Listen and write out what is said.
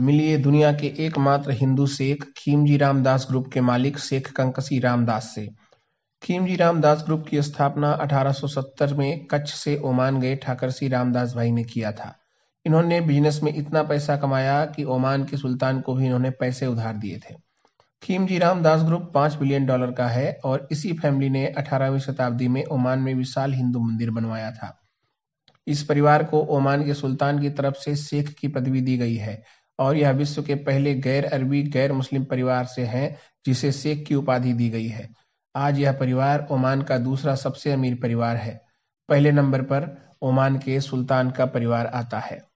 मिलिए दुनिया के एकमात्र हिंदू शेख खीमजी रामदास ग्रुप के मालिक शेख कंकसी रामदास से खीमजी रामदास ग्रुप की स्थापना 1870 में कच्छ से ओमान गए ठाकरसी रामदास भाई ने किया था इन्होंने बिजनेस में इतना पैसा कमाया कि ओमान के सुल्तान को भी इन्होंने पैसे उधार दिए थे खीमजी रामदास ग्रुप पांच बिलियन डॉलर का है और इसी फैमिली ने अठारहवीं शताब्दी में ओमान में विशाल हिंदू मंदिर बनवाया था इस परिवार को ओमान के सुल्तान की तरफ से शेख की पदवी दी गई है और यह विश्व के पहले गैर अरबी गैर मुस्लिम परिवार से है जिसे शेख की उपाधि दी गई है आज यह परिवार ओमान का दूसरा सबसे अमीर परिवार है पहले नंबर पर ओमान के सुल्तान का परिवार आता है